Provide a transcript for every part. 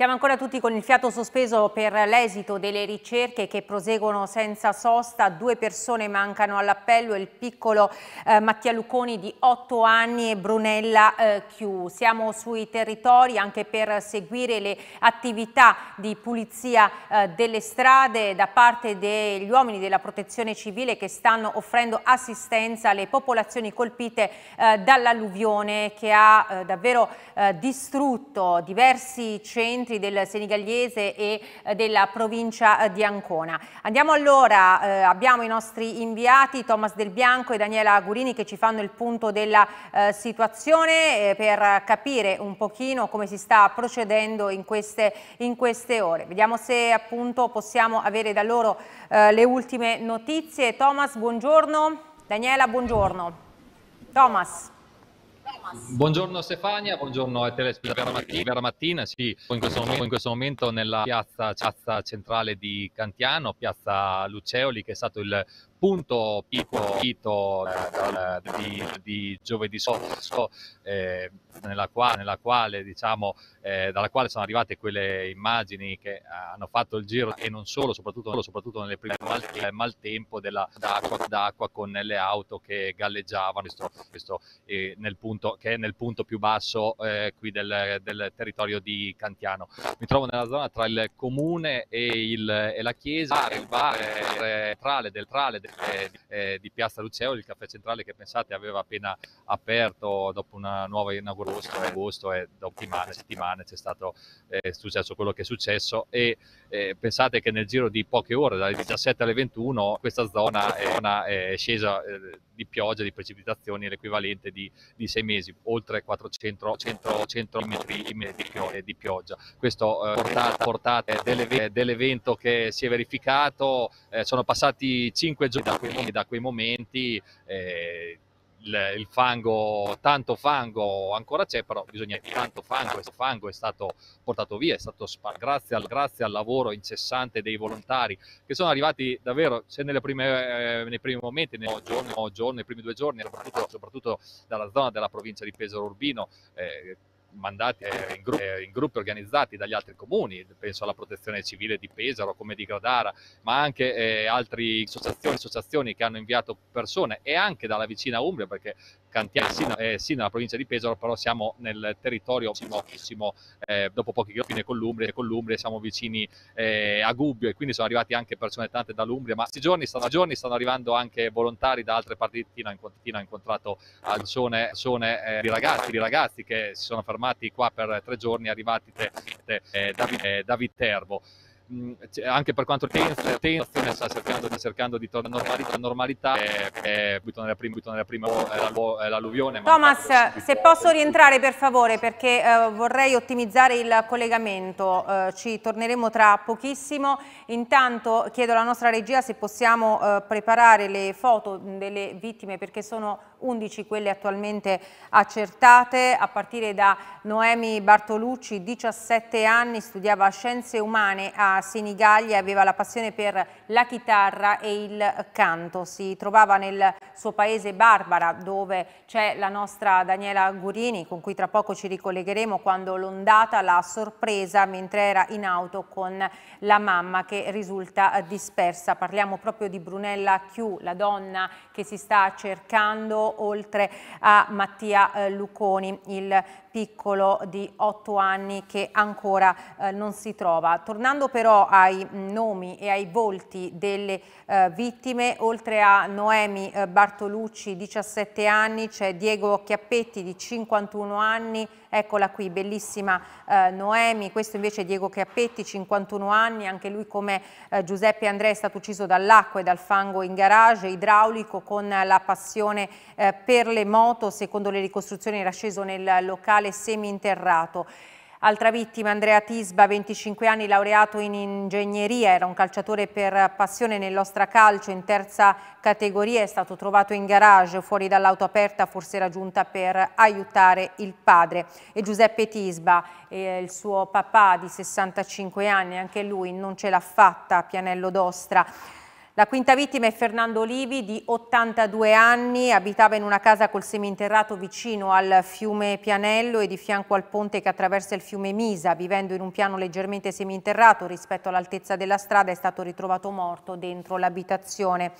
Siamo ancora tutti con il fiato sospeso per l'esito delle ricerche che proseguono senza sosta. Due persone mancano all'appello, il piccolo eh, Mattia Luconi di 8 anni e Brunella eh, Chiu. Siamo sui territori anche per seguire le attività di pulizia eh, delle strade da parte degli uomini della protezione civile che stanno offrendo assistenza alle popolazioni colpite eh, dall'alluvione che ha eh, davvero eh, distrutto diversi centri metri del Senigalliese e eh, della provincia eh, di Ancona. Andiamo allora, eh, abbiamo i nostri inviati Thomas Del Bianco e Daniela Gurini che ci fanno il punto della eh, situazione eh, per capire un pochino come si sta procedendo in queste, in queste ore. Vediamo se appunto possiamo avere da loro eh, le ultime notizie. Thomas, buongiorno. Daniela, buongiorno. Thomas. Buongiorno Stefania, buongiorno ai telespettatori. Vera mattina, sì, in questo, momento, in questo momento nella piazza, piazza, centrale di Cantiano, piazza Luceoli, che è stato il punto Pico Ito eh, di, di giovedì sotto eh, nella, qua, nella, quale diciamo eh, dalla quale sono arrivate quelle immagini che hanno fatto il giro e non solo soprattutto, soprattutto nelle prime eh, maltempo della, d'acqua, d'acqua con le auto che galleggiavano questo, questo, eh, nel punto, che è nel punto più basso eh, qui del, del, territorio di Cantiano mi trovo nella zona tra il comune e, il, e la chiesa il bar, trale del trale del eh, eh, di Piazza Luceo, il caffè centrale che pensate aveva appena aperto dopo una nuova inaugurazione in agosto e dopo settimane, settimane c'è stato eh, successo quello che è successo e eh, pensate che nel giro di poche ore, dalle 17 alle 21, questa zona è, è scesa eh, di pioggia, di precipitazioni, l'equivalente di, di 6 mesi, oltre 400 100, 100 metri, metri di pioggia. Questo eh, portate, portate dell'eve- dell'evento che si è verificato, eh, sono passati cinque giorni da quei, da quei momenti. Eh, il, il, fango, tanto fango ancora c'è, però bisogna tanto fango, questo fango è stato portato via, è stato spar- grazie, al, grazie al lavoro incessante dei volontari che sono arrivati davvero, se prime, eh, nei primi momenti, nei, giorni, giorni, nei primi due giorni, soprattutto, soprattutto, dalla zona della provincia di Pesaro Urbino, eh, mandati eh, in, gruppi, eh, in gruppi organizzati dagli altri comuni, penso alla protezione civile di Pesaro come di Gradara, ma anche eh, altre associazioni, associazioni che hanno inviato persone e anche dalla vicina Umbria perché cantiamo sì, eh, sì, nella provincia di Pesaro, però siamo nel territorio prossimo, eh, dopo pochi chilometri con l'Umbria, con l'Umbria siamo vicini eh, a Gubbio e quindi sono arrivati anche persone tante dall'Umbria, ma questi giorni stanno, giorni stanno arrivando anche volontari da altre parti d'Italia, ha ho incontrato alzone, alzone eh, di, ragazzi, di ragazzi che si sono fermati qua per tre giorni, arrivati te, te, da, eh, da Viterbo. Eh, Mm, cioè, anche per quanto riguarda l'inflazione sta cercando di, cercando di tornare alla normalità, è, e, e nella prima, nella prima è l'alluvione. Thomas, ma... se posso rientrare per favore perché eh, vorrei ottimizzare il collegamento, eh, ci torneremo tra pochissimo, intanto chiedo alla nostra regia se possiamo eh, preparare le foto delle vittime perché sono 11 quelle attualmente accertate a partire da Noemi Bartolucci, 17 anni, studiava scienze umane a a aveva la passione per la chitarra e il canto. Si trovava nel suo paese Barbara dove c'è la nostra Daniela Gurini con cui tra poco ci ricollegheremo quando l'ondata l'ha sorpresa mentre era in auto con la mamma che risulta dispersa. Parliamo proprio di Brunella Chiù, la donna che si sta cercando oltre a Mattia eh, Luconi, il piccolo di 8 anni che ancora eh, non si trova. Tornando però ai mm, nomi e ai volti delle eh, vittime, oltre a Noemi eh, Bartolucci, 17 anni, c'è Diego Chiappetti di 51 anni, eccola qui, bellissima eh, Noemi, questo invece è Diego Chiappetti, 51 anni, anche lui come eh, Giuseppe Andrea è stato ucciso dall'acqua e dal fango in garage, idraulico con la passione eh, per le moto, secondo le ricostruzioni era sceso nel locale ospedale seminterrato. Altra vittima Andrea Tisba, 25 anni, laureato in ingegneria, era un calciatore per passione nell'Ostra Calcio in terza categoria, è stato trovato in garage fuori dall'auto aperta, forse era giunta per aiutare il padre. E Giuseppe Tisba, eh, il suo papà di 65 anni, anche lui non ce l'ha fatta a Pianello d'Ostra. La quinta vittima è Fernando Olivi di 82 anni, abitava in una casa col seminterrato vicino al fiume Pianello e di fianco al ponte che attraversa il fiume Misa, vivendo in un piano leggermente seminterrato rispetto all'altezza della strada è stato ritrovato morto dentro l'abitazione.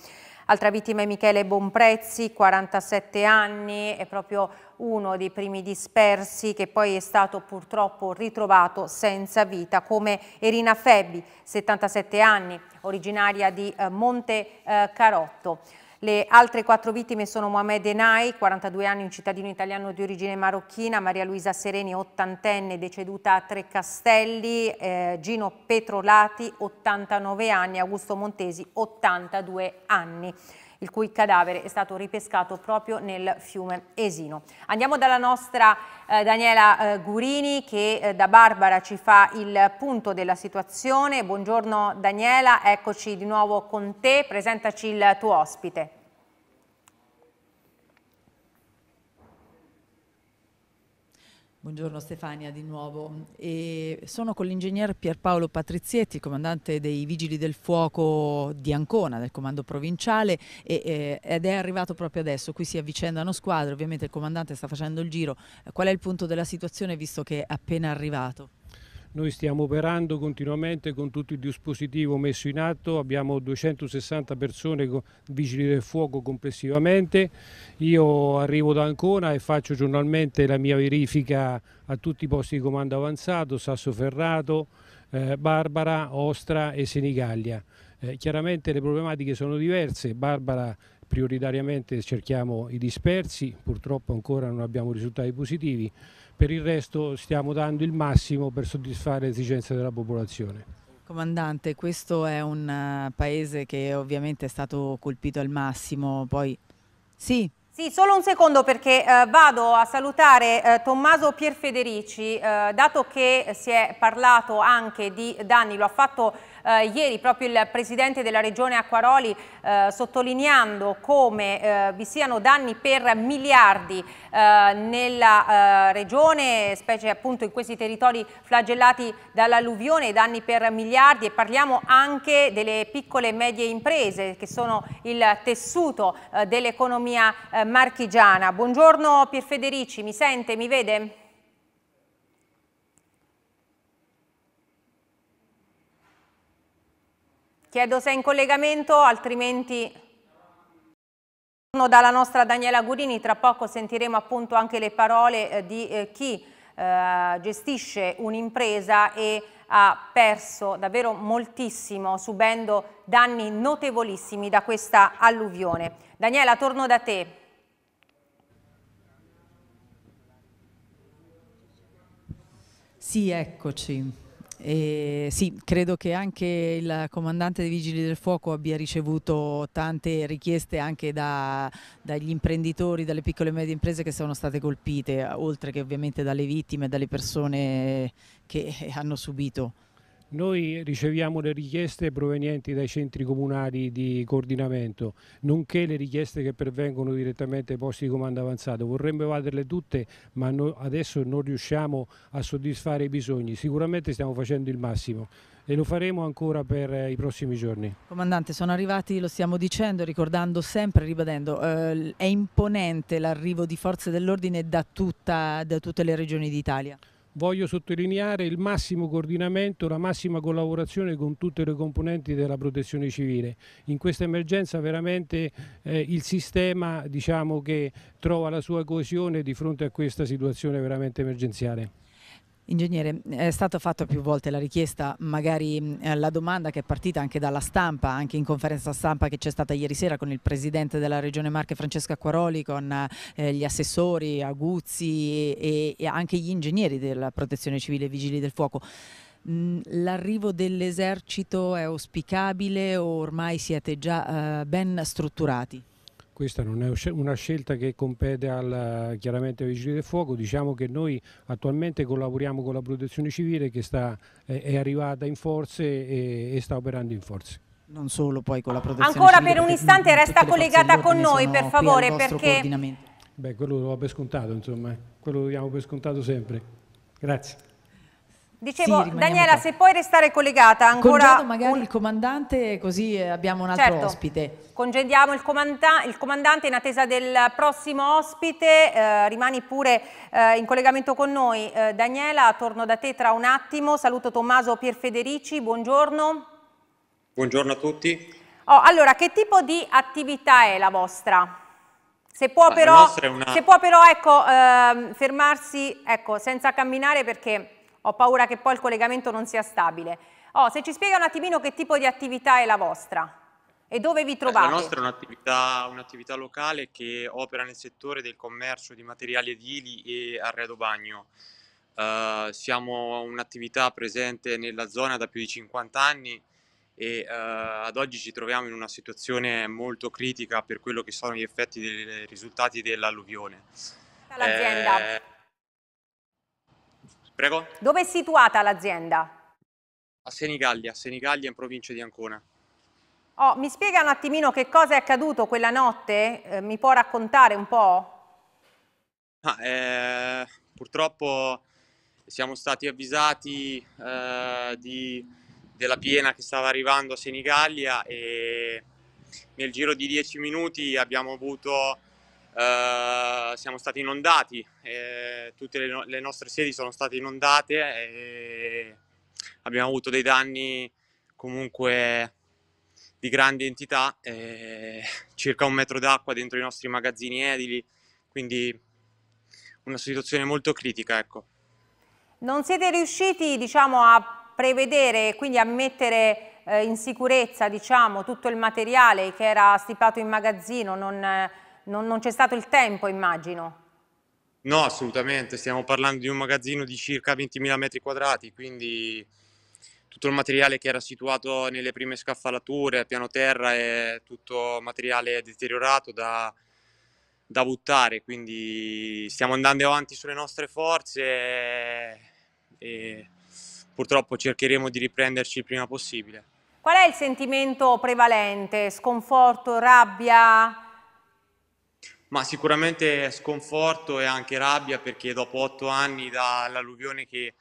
Altra vittima è Michele Bonprezzi, 47 anni, è proprio uno dei primi dispersi che poi è stato purtroppo ritrovato senza vita, come Erina Febbi, 77 anni, originaria di eh, Monte eh, Carotto. Le altre quattro vittime sono Mohamed Enai, 42 anni, un cittadino italiano di origine marocchina, Maria Luisa Sereni, 80enne, deceduta a Tre Castelli, eh, Gino Petrolati, 89 anni, Augusto Montesi, 82 anni il cui cadavere è stato ripescato proprio nel fiume Esino. Andiamo dalla nostra eh, Daniela eh, Gurini che eh, da Barbara ci fa il punto della situazione. Buongiorno Daniela, eccoci di nuovo con te, presentaci il tuo ospite. Buongiorno Stefania di nuovo. E sono con l'ingegner Pierpaolo Patrizietti, comandante dei Vigili del Fuoco di Ancona, del comando provinciale, e, eh, ed è arrivato proprio adesso. Qui si avvicendano squadre, ovviamente il comandante sta facendo il giro. Qual è il punto della situazione visto che è appena arrivato? Noi stiamo operando continuamente con tutto il dispositivo messo in atto, abbiamo 260 persone vigili del fuoco complessivamente. Io arrivo da Ancona e faccio giornalmente la mia verifica a tutti i posti di comando avanzato, Sassoferrato, eh, Barbara, Ostra e Senigallia. Eh, chiaramente le problematiche sono diverse, Barbara prioritariamente cerchiamo i dispersi, purtroppo ancora non abbiamo risultati positivi per il resto stiamo dando il massimo per soddisfare le esigenze della popolazione. Comandante, questo è un eh, paese che ovviamente è stato colpito al massimo, poi sì, sì, solo un secondo perché eh, vado a salutare eh, Tommaso Pierfederici, eh, dato che si è parlato anche di danni, lo ha fatto eh, ieri proprio il presidente della regione Acquaroli eh, sottolineando come eh, vi siano danni per miliardi eh, nella eh, regione, specie appunto in questi territori flagellati dall'alluvione, danni per miliardi e parliamo anche delle piccole e medie imprese che sono il tessuto eh, dell'economia marchigiana. Buongiorno Pier Federici, mi sente, mi vede? Chiedo se è in collegamento, altrimenti torno dalla nostra Daniela Gurini, tra poco sentiremo appunto anche le parole eh, di eh, chi eh, gestisce un'impresa e ha perso davvero moltissimo subendo danni notevolissimi da questa alluvione. Daniela, torno da te. Sì, eccoci. E sì, credo che anche il comandante dei Vigili del Fuoco abbia ricevuto tante richieste anche da, dagli imprenditori, dalle piccole e medie imprese che sono state colpite, oltre che ovviamente dalle vittime, e dalle persone che hanno subito. Noi riceviamo le richieste provenienti dai centri comunali di coordinamento, nonché le richieste che pervengono direttamente ai posti di comando avanzato. Vorremmo evaderle tutte, ma no, adesso non riusciamo a soddisfare i bisogni. Sicuramente stiamo facendo il massimo e lo faremo ancora per eh, i prossimi giorni. Comandante, sono arrivati, lo stiamo dicendo, ricordando sempre, ribadendo, eh, è imponente l'arrivo di forze dell'ordine da, da tutte le regioni d'Italia voglio sottolineare il massimo coordinamento, la massima collaborazione con tutte le componenti della protezione civile. In questa emergenza veramente eh, il sistema diciamo, che trova la sua coesione di fronte a questa situazione veramente emergenziale. Ingegnere, è stata fatta più volte la richiesta, magari mm, eh, la domanda che è partita anche dalla stampa, anche in conferenza stampa che c'è stata ieri sera con il Presidente della Regione Marche Francesca Quaroli, con eh, gli assessori Aguzzi e, anche gli ingegneri della Protezione Civile e Vigili del Fuoco. Mm, l'arrivo dell'esercito è auspicabile o ormai siete già eh, ben strutturati? questa non è una scelta che compete al, chiaramente ai Vigili del Fuoco, diciamo che noi attualmente collaboriamo con la Protezione Civile che sta, è arrivata in forze e, e sta operando in forze non solo poi con la ah, protezione Ancora civile, per un istante resta collegata con noi per favore perché... Beh, quello lo va per scontato, insomma, eh. quello lo diamo per scontato sempre. Grazie. Dicevo, sì, Daniela, qua. se puoi restare collegata ancora... Congedo magari un... il comandante così eh, abbiamo un altro certo. ospite. Congediamo il, comanda il, comandante in attesa del prossimo ospite, eh, rimani pure eh, in collegamento con noi. Eh, Daniela, torno da te tra un attimo, saluto Tommaso Pierfederici, buongiorno. Buongiorno a tutti. Oh, allora, che tipo di attività è la vostra? Se può la però, una... se può però ecco, ehm, fermarsi ecco, senza camminare perché ho paura che poi il collegamento non sia stabile. Oh, se ci spiega un attimino che tipo di attività è la vostra e dove vi trovate? La nostra è un'attività, un'attività locale che opera nel settore del commercio di materiali edili e arredo bagno. Uh, siamo un'attività presente nella zona da più di 50 anni e uh, ad oggi ci troviamo in una situazione molto critica per quello che sono gli effetti dei risultati dell'alluvione. L'azienda? Eh, Prego? Dove è situata l'azienda? A Senigallia, a Senigallia in provincia di Ancona. Oh, mi spiega un attimino che cosa è accaduto quella notte? Eh, mi può raccontare un po'? Ah, eh, purtroppo siamo stati avvisati eh, di, della piena che stava arrivando a Senigallia e nel giro di dieci minuti abbiamo avuto eh, siamo stati inondati, eh, tutte le, no le, nostre sedi sono state inondate e abbiamo avuto dei danni comunque di grande entità, eh, circa un metro d'acqua dentro i nostri magazzini edili, quindi una situazione molto critica. Ecco. Non siete riusciti diciamo, a prevedere, quindi a mettere eh, in sicurezza diciamo, tutto il materiale che era stipato in magazzino, non non, non c'è stato il tempo, immagino. No, assolutamente, stiamo parlando di un magazzino di circa 20.000 metri quadrati, quindi tutto il materiale che era situato nelle prime scaffalature, a piano terra, è tutto materiale deteriorato da, da buttare, quindi stiamo andando avanti sulle nostre forze e, e purtroppo cercheremo di riprenderci il prima possibile. Qual è il sentimento prevalente? Sconforto, rabbia? Ma sicuramente sconforto e anche rabbia perché dopo otto anni dall'alluvione che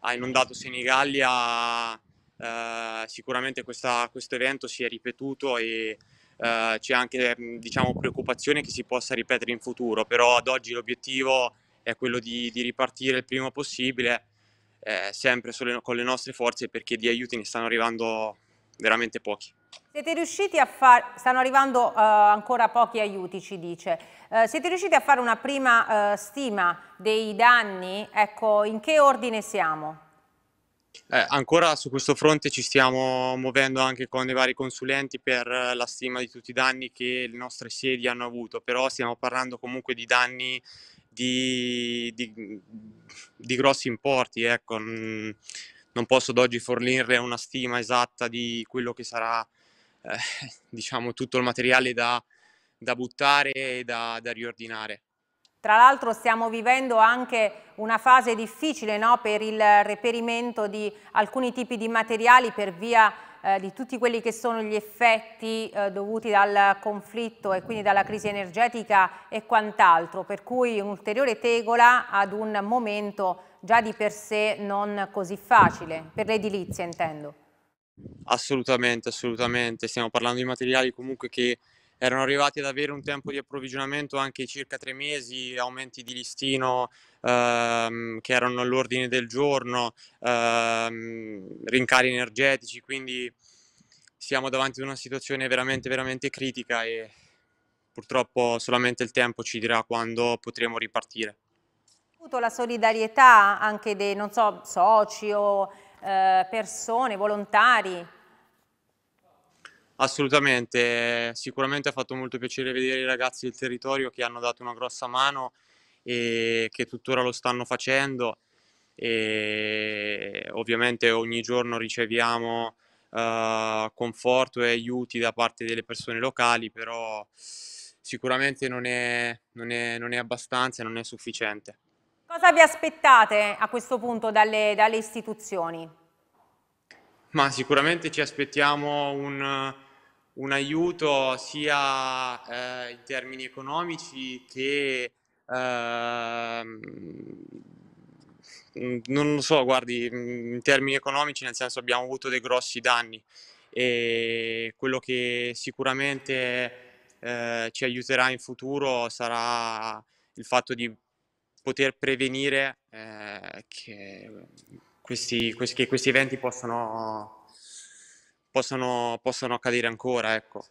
ha inondato Senigallia eh, sicuramente questa, questo evento si è ripetuto e eh, c'è anche diciamo, preoccupazione che si possa ripetere in futuro, però ad oggi l'obiettivo è quello di, di, ripartire il prima possibile, eh, sempre con le nostre forze perché di aiuti ne stanno arrivando veramente pochi. Siete riusciti a fare, stanno arrivando uh, ancora pochi aiuti ci dice, uh, siete riusciti a fare una prima uh, stima dei danni, ecco in che ordine siamo? Eh, ancora su questo fronte ci stiamo muovendo anche con i vari consulenti per la stima di tutti i danni che le nostre sedi hanno avuto, però stiamo parlando comunque di danni di, di, di grossi importi, ecco. Mm, non posso ad oggi fornirle una stima esatta di quello che sarà eh, diciamo, tutto il materiale da, da buttare e da, da riordinare. Tra l'altro stiamo vivendo anche una fase difficile no? per il reperimento di alcuni tipi di materiali per via eh, di tutti quelli che sono gli effetti eh, dovuti dal conflitto e quindi dalla crisi energetica e quant'altro, per cui un'ulteriore tegola ad un momento già di per sé non così facile, per l'edilizia intendo. Assolutamente, assolutamente. Stiamo parlando di materiali comunque che erano arrivati ad avere un tempo di approvvigionamento anche circa tre mesi, aumenti di listino ehm, che erano all'ordine del giorno, ehm, rincari energetici, quindi siamo davanti ad una situazione veramente, veramente critica e purtroppo solamente il tempo ci dirà quando potremo ripartire. La solidarietà anche dei so, soci o eh, persone, volontari? Assolutamente, eh, sicuramente ha fatto molto piacere vedere i ragazzi del territorio che hanno dato una grossa mano e che tuttora lo stanno facendo e ovviamente ogni giorno riceviamo uh, conforto e aiuti da parte delle persone locali, però sicuramente non è, non è, non è abbastanza e non è sufficiente. Cosa vi aspettate a questo punto dalle, dalle istituzioni? Ma sicuramente ci aspettiamo un, un aiuto sia eh, in termini economici che eh, non lo so, guardi, in termini economici nel senso abbiamo avuto dei grossi danni e quello che sicuramente eh, ci aiuterà in futuro sarà il fatto di poter prevenire eh, che, mm, questi, questi, questi, eventi possano, possano, possano accadere ancora. Ecco.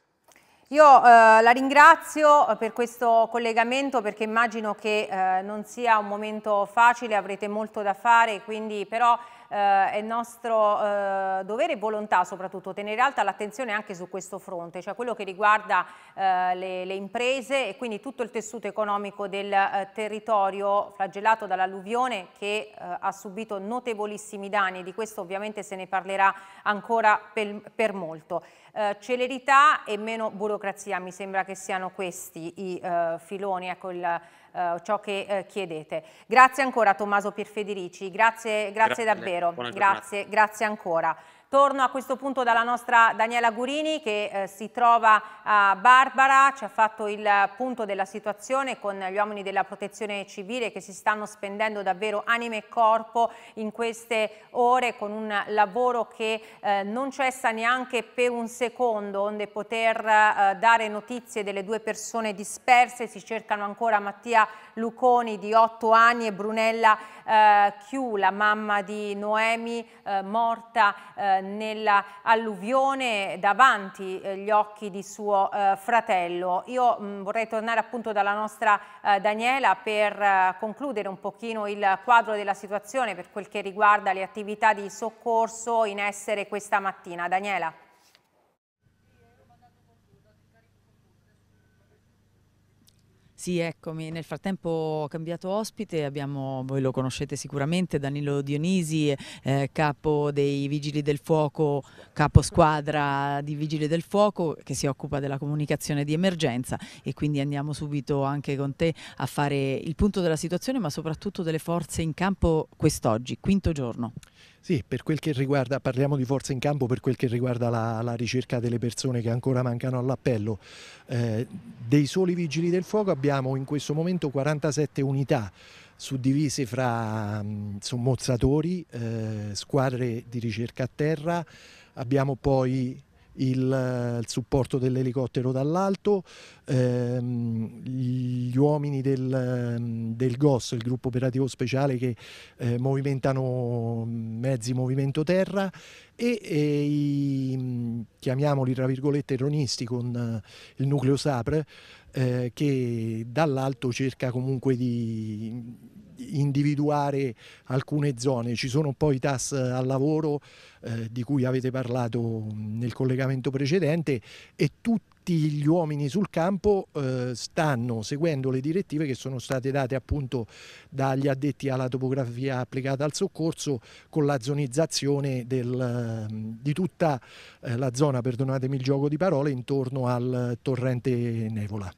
Io eh, la ringrazio eh, per questo collegamento perché immagino che eh, non sia un momento facile, avrete molto da fare, quindi però eh, è nostro eh, dovere e volontà soprattutto tenere alta l'attenzione anche su questo fronte, cioè quello che riguarda eh, le, le, imprese e quindi tutto il tessuto economico del eh, territorio flagellato dall'alluvione che eh, ha subito notevolissimi danni di questo ovviamente se ne parlerà ancora per, per molto. Eh, celerità e meno burocrazia mi sembra che siano questi i filoni. Ecco il, eh, ciò che eh, chiedete. Grazie ancora Tommaso Pierfederici, grazie, grazie, grazie davvero, grazie, grazie ancora. Torno a questo punto dalla nostra Daniela Gurini che eh, si trova a Barbara, ci ha fatto il punto della situazione con gli uomini della protezione civile che si stanno spendendo davvero anime e corpo in queste ore con un lavoro che eh, non cessa neanche per un secondo, onde poter eh, dare notizie delle due persone disperse, si cercano ancora Mattia Luconi di 8 anni e Brunella eh, Chiù, la mamma di Noemi eh, morta eh, nella alluvione davanti eh, gli occhi di suo eh, fratello. Io mh, mm, vorrei tornare appunto dalla nostra eh, Daniela per concludere un pochino il quadro della situazione per quel che riguarda le attività di soccorso in essere questa mattina. Daniela. Sì, eccomi. Nel frattempo ho cambiato ospite, abbiamo, voi lo conoscete sicuramente, Danilo Dionisi, eh, capo dei Vigili del Fuoco, capo squadra di Vigili del Fuoco che si occupa della comunicazione di emergenza e quindi andiamo subito anche con te a fare il punto della situazione ma soprattutto delle forze in campo quest'oggi, quinto giorno. Sì, per quel che riguarda, parliamo di forza in campo, per quel che riguarda la, la ricerca delle persone che ancora mancano all'appello, eh, dei soli vigili del fuoco abbiamo in questo momento 47 unità suddivise fra mm, sommozzatori, eh, squadre di ricerca a terra, abbiamo poi il, il supporto dell'elicottero dall'alto, ehm, gli uomini del, del, GOS, il gruppo operativo speciale che eh, movimentano mezzi movimento terra e, e i, chiamiamoli tra virgolette ironisti con eh, il nucleo Sapre eh, che dall'alto cerca comunque di individuare alcune zone. Ci sono poi i TAS al lavoro eh, di cui avete parlato nel collegamento precedente e tutti tutti gli uomini sul campo eh, stanno seguendo le direttive che sono state date appunto dagli addetti alla topografia applicata al soccorso con la zonizzazione del, ehm, di tutta eh, la zona, perdonatemi il gioco di parole, intorno al torrente Nevola.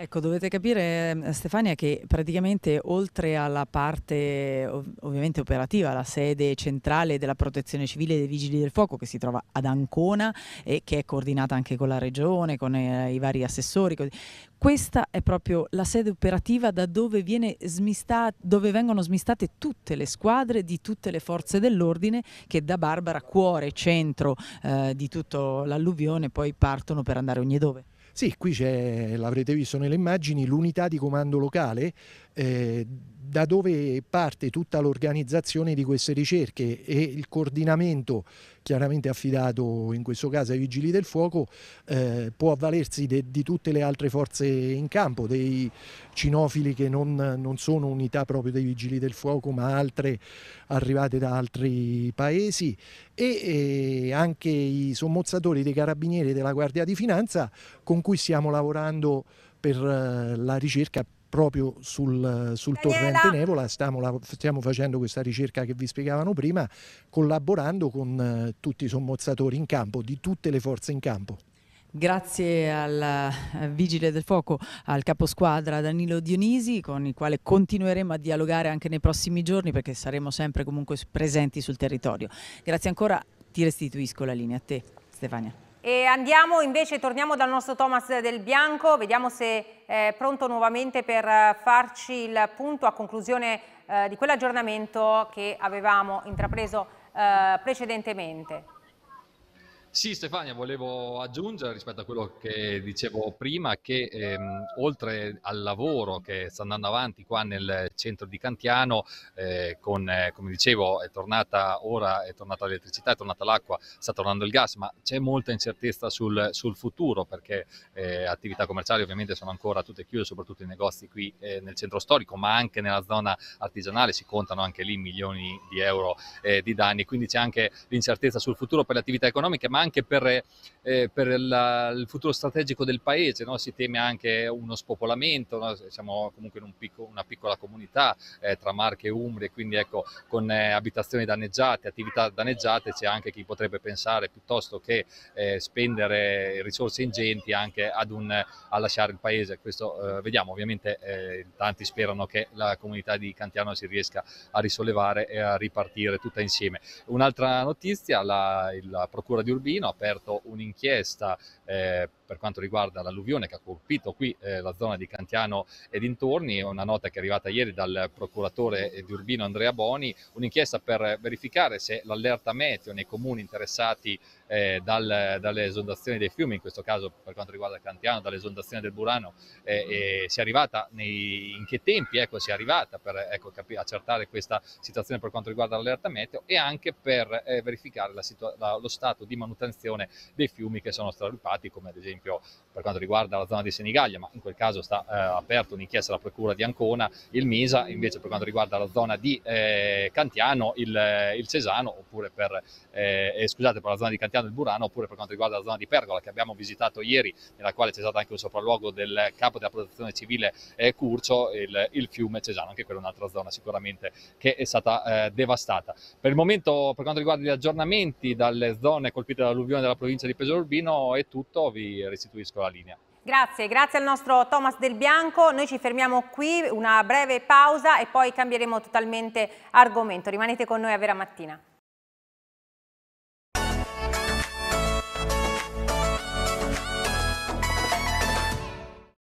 Ecco, dovete capire ehm, Stefania che praticamente oltre alla parte ov ovviamente operativa, la sede centrale della protezione civile dei vigili del fuoco che si trova ad Ancona e che è coordinata anche con la regione, con eh, i vari assessori, così. questa è proprio la sede operativa da dove, dove vengono smistate tutte le squadre di tutte le forze dell'ordine che da Barbara, cuore, centro eh, di tutto l'alluvione, poi partono per andare ogni dove. Sì, qui c'è, l'avrete visto nelle immagini, l'unità di comando locale eh, da dove parte tutta l'organizzazione di queste ricerche e il coordinamento chiaramente affidato in questo caso ai vigili del fuoco eh, può avvalersi de, di tutte le altre forze in campo, dei cinofili che non, non, sono unità proprio dei vigili del fuoco ma altre arrivate da altri paesi e, e anche i sommozzatori dei carabinieri della Guardia di Finanza con cui stiamo lavorando per eh, la ricerca proprio sul, sul torrente Nevola, stiamo, la, stiamo, facendo questa ricerca che vi spiegavano prima, collaborando con eh, tutti i sommozzatori in campo, di tutte le forze in campo. Grazie al eh, vigile del fuoco, al caposquadra Danilo Dionisi, con il quale continueremo a dialogare anche nei prossimi giorni perché saremo sempre comunque presenti sul territorio. Grazie ancora, ti restituisco la linea a te Stefania. E andiamo invece, torniamo dal nostro Thomas Del Bianco, vediamo se è eh, pronto nuovamente per eh, farci il punto a conclusione eh, di quell'aggiornamento che avevamo intrapreso eh, precedentemente. Sì, Stefania, volevo aggiungere rispetto a quello che dicevo prima che ehm, oltre al lavoro che sta andando avanti qua nel centro di Cantiano, eh, con, eh, come dicevo, è tornata ora, è tornata l'elettricità, è tornata l'acqua, sta tornando il gas, ma c'è molta incertezza sul, sul futuro perché eh, attività commerciali ovviamente sono ancora tutte chiuse, soprattutto i negozi qui eh, nel centro storico, ma anche nella zona artigianale si contano anche lì milioni di euro eh, di danni, quindi c'è anche l'incertezza sul futuro per le attività economiche, ma anche anche per, eh, eh, per la, il futuro strategico del paese, no? si teme anche uno spopolamento, no? siamo comunque in un picco, una piccola comunità eh, tra Marche e Umbria, quindi ecco, con eh, abitazioni danneggiate, attività danneggiate, c'è anche chi potrebbe pensare piuttosto che eh, spendere risorse ingenti anche un, a lasciare il paese, questo eh, vediamo, ovviamente tanti sperano che la comunità di Cantiano si riesca a risollevare e a ripartire tutta insieme. Un'altra notizia, la, la procura di Urbino Trentino ha aperto un'inchiesta eh, per quanto riguarda l'alluvione che ha colpito qui eh, la zona di Cantiano e dintorni, una nota che è arrivata ieri dal procuratore eh, di Urbino Andrea Boni, un'inchiesta per verificare se l'allerta meteo nei comuni interessati eh, dal, dalle esondazioni dei fiumi, in questo caso per quanto riguarda Cantiano, dall'esondazione del Burano, eh, sia arrivata nei, in che tempi ecco, sia arrivata per ecco, capi, accertare questa situazione per quanto riguarda l'allerta meteo e anche per eh, verificare la la, lo stato di manutenzione dei fiumi che sono straripati come ad esempio esempio per quanto riguarda la zona di Senigallia, ma in quel caso sta eh, aperta un'inchiesta alla Procura di Ancona, il Misa, invece per quanto riguarda la zona di eh, Cantiano, il, eh, il, Cesano, oppure per, eh, eh, scusate, per la zona di Cantiano il Burano, oppure per quanto riguarda la zona di Pergola che abbiamo visitato ieri, nella quale c'è stato anche un sopralluogo del capo della protezione civile eh, Curcio, il, il, fiume Cesano, anche quella è un'altra zona sicuramente che è stata devastata. Per il momento, per quanto riguarda gli aggiornamenti dalle zone colpite dall'alluvione della provincia di Pesaro Urbino, è tutto, vi restituisco la linea. Grazie, grazie al nostro Thomas Del Bianco. Noi ci fermiamo qui, una breve pausa e poi cambieremo totalmente argomento. Rimanete con noi a Vera Mattina.